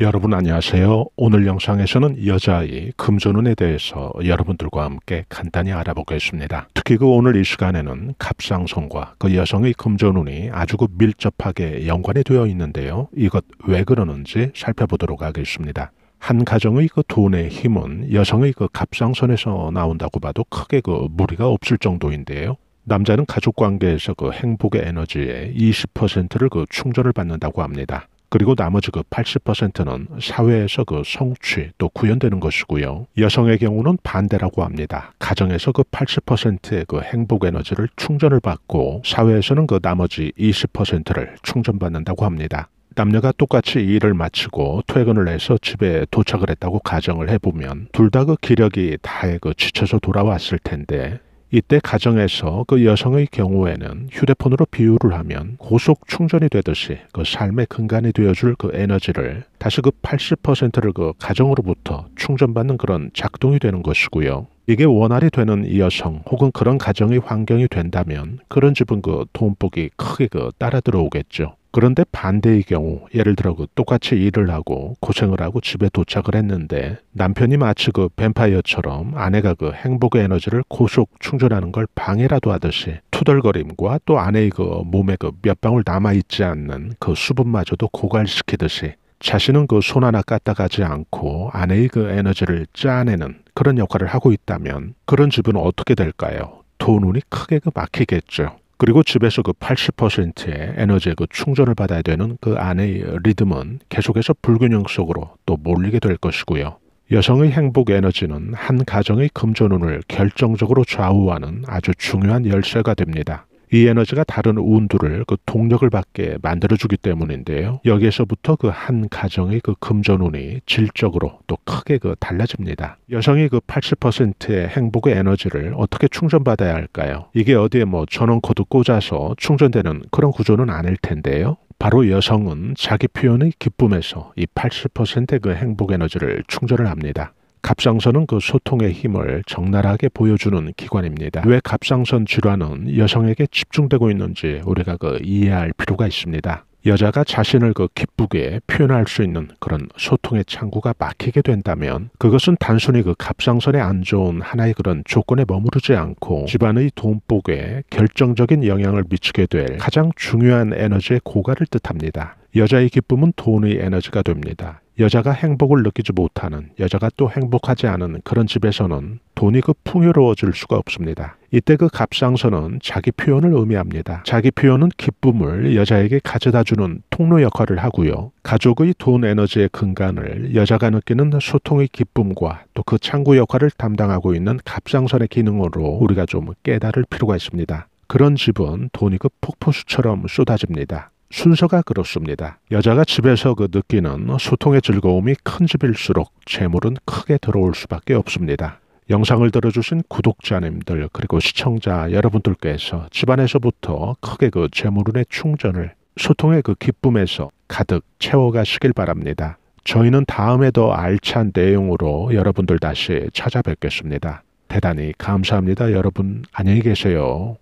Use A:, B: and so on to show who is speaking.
A: 여러분 안녕하세요. 오늘 영상에서는 여자아이 금전운에 대해서 여러분들과 함께 간단히 알아보겠습니다. 특히 그 오늘 이 시간에는 갑상선과 그 여성의 금전운이 아주 그 밀접하게 연관이 되어 있는데요. 이것 왜 그러는지 살펴보도록 하겠습니다. 한 가정의 그 돈의 힘은 여성의 그 갑상선에서 나온다고 봐도 크게 그 무리가 없을 정도인데요. 남자는 가족 관계에서 그 행복의 에너지의 20%를 그 충전을 받는다고 합니다. 그리고 나머지 그 80%는 사회에서 그 성취 또 구현되는 것이고요. 여성의 경우는 반대라고 합니다. 가정에서 그 80%의 그 행복 에너지를 충전을 받고 사회에서는 그 나머지 20%를 충전받는다고 합니다. 남녀가 똑같이 일을 마치고 퇴근을 해서 집에 도착을 했다고 가정을 해보면 둘 다 그 기력이 다에 그 지쳐서 돌아왔을 텐데 이때 가정에서 그 여성의 경우에는 휴대폰으로 비유를 하면 고속 충전이 되듯이 그 삶의 근간이 되어줄 그 에너지를 다시 그 80%를 그 가정으로부터 충전받는 그런 작동이 되는 것이고요. 이게 원활이 되는 이 여성 혹은 그런 가정의 환경이 된다면 그런 집은 그 돈복이 크게 그 따라 들어오겠죠. 그런데 반대의 경우 예를 들어 그 똑같이 일을 하고 고생을 하고 집에 도착을 했는데 남편이 마치 그 뱀파이어처럼 아내가 그 행복의 에너지를 고속 충전하는 걸 방해라도 하듯이 투덜거림과 또 아내의 그 몸에 그 몇 방울 남아있지 않는 그 수분마저도 고갈시키듯이 자신은 그 손 하나 까딱 하지 않고 아내의 그 에너지를 짜내는 그런 역할을 하고 있다면 그런 집은 어떻게 될까요? 돈 운이 크게 그 막히겠죠. 그리고 집에서 그 80%의 에너지의 그 충전을 받아야 되는 그 안의 리듬은 계속해서 불균형 속으로 또 몰리게 될 것이고요. 여성의 행복 에너지는 한 가정의 금전운을 결정적으로 좌우하는 아주 중요한 열쇠가 됩니다. 이 에너지가 다른 운두를 그 동력을 받게 만들어주기 때문인데요. 여기에서부터 그 한 가정의 그 금전운이 질적으로 또 크게 그 달라집니다. 여성이 그 80%의 행복의 에너지를 어떻게 충전받아야 할까요? 이게 어디에 뭐 전원 코드 꽂아서 충전되는 그런 구조는 아닐 텐데요. 바로 여성은 자기 표현의 기쁨에서 이 80%의 그 행복 에너지를 충전을 합니다. 갑상선은 그 소통의 힘을 적나라하게 보여주는 기관입니다. 왜 갑상선 질환은 여성에게 집중되고 있는지 우리가 그 이해할 필요가 있습니다. 여자가 자신을 그 기쁘게 표현할 수 있는 그런 소통의 창구가 막히게 된다면 그것은 단순히 그 갑상선에 안 좋은 하나의 그런 조건에 머무르지 않고 집안의 돈복에 결정적인 영향을 미치게 될 가장 중요한 에너지의 고갈을 뜻합니다. 여자의 기쁨은 돈의 에너지가 됩니다. 여자가 행복을 느끼지 못하는, 여자가 또 행복하지 않은 그런 집에서는 돈이 그 풍요로워질 수가 없습니다. 이때 그 갑상선은 자기 표현을 의미합니다. 자기 표현은 기쁨을 여자에게 가져다 주는 통로 역할을 하고요. 가족의 돈 에너지의 근간을 여자가 느끼는 소통의 기쁨과 또 그 창구 역할을 담당하고 있는 갑상선의 기능으로 우리가 좀 깨달을 필요가 있습니다. 그런 집은 돈이 그 폭포수처럼 쏟아집니다. 순서가 그렇습니다. 여자가 집에서 그 느끼는 소통의 즐거움이 큰 집일수록 재물은 크게 들어올 수밖에 없습니다. 영상을 들어주신 구독자님들 그리고 시청자 여러분들께서 집안에서부터 크게 그 재물운의 충전을 소통의 그 기쁨에서 가득 채워가시길 바랍니다. 저희는 다음에 더 알찬 내용으로 여러분들 다시 찾아뵙겠습니다. 대단히 감사합니다. 여러분 안녕히 계세요.